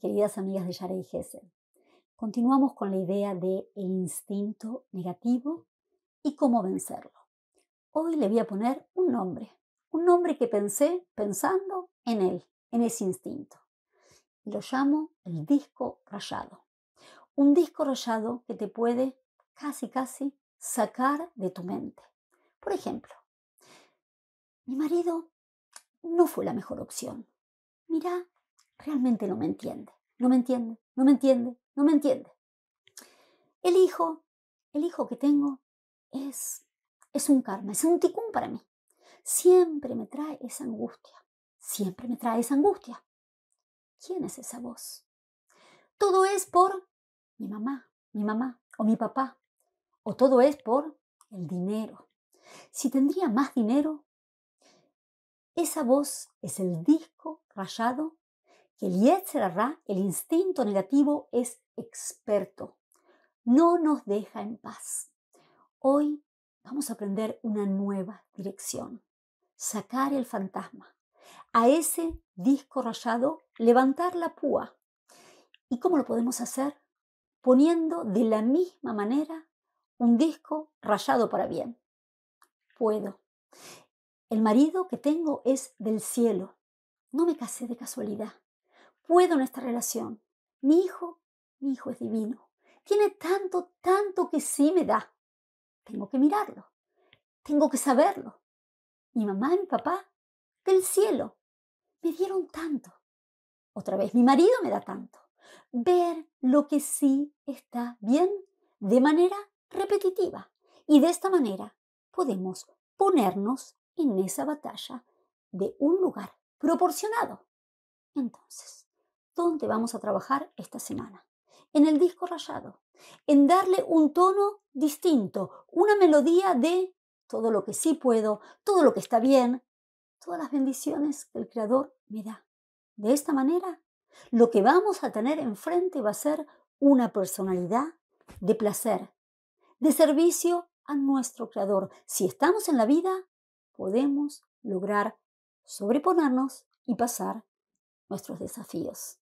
queridas amigas de y Gesell. Continuamos con la idea de el instinto negativo y cómo vencerlo. Hoy le voy a poner un nombre, un nombre que pensé pensando en él, en ese instinto. Lo llamo el disco rayado. Un disco rayado que te puede casi, casi sacar de tu mente. Por ejemplo, mi marido no fue la mejor opción. Mira realmente no me entiende, no me entiende, no me entiende, no me entiende. El hijo, el hijo que tengo es, es un karma, es un ticún para mí. Siempre me trae esa angustia, siempre me trae esa angustia. ¿Quién es esa voz? Todo es por mi mamá, mi mamá o mi papá, o todo es por el dinero. Si tendría más dinero, esa voz es el disco rayado el el instinto negativo, es experto. No nos deja en paz. Hoy vamos a aprender una nueva dirección. Sacar el fantasma. A ese disco rayado, levantar la púa. ¿Y cómo lo podemos hacer? Poniendo de la misma manera un disco rayado para bien. Puedo. El marido que tengo es del cielo. No me casé de casualidad puedo en esta relación. Mi hijo, mi hijo es divino. Tiene tanto, tanto que sí me da. Tengo que mirarlo. Tengo que saberlo. Mi mamá y mi papá, del cielo, me dieron tanto. Otra vez, mi marido me da tanto. Ver lo que sí está bien de manera repetitiva. Y de esta manera podemos ponernos en esa batalla de un lugar proporcionado. Entonces, ¿Dónde vamos a trabajar esta semana? En el disco rayado, en darle un tono distinto, una melodía de todo lo que sí puedo, todo lo que está bien, todas las bendiciones que el Creador me da. De esta manera, lo que vamos a tener enfrente va a ser una personalidad de placer, de servicio a nuestro Creador. Si estamos en la vida, podemos lograr sobreponernos y pasar nuestros desafíos.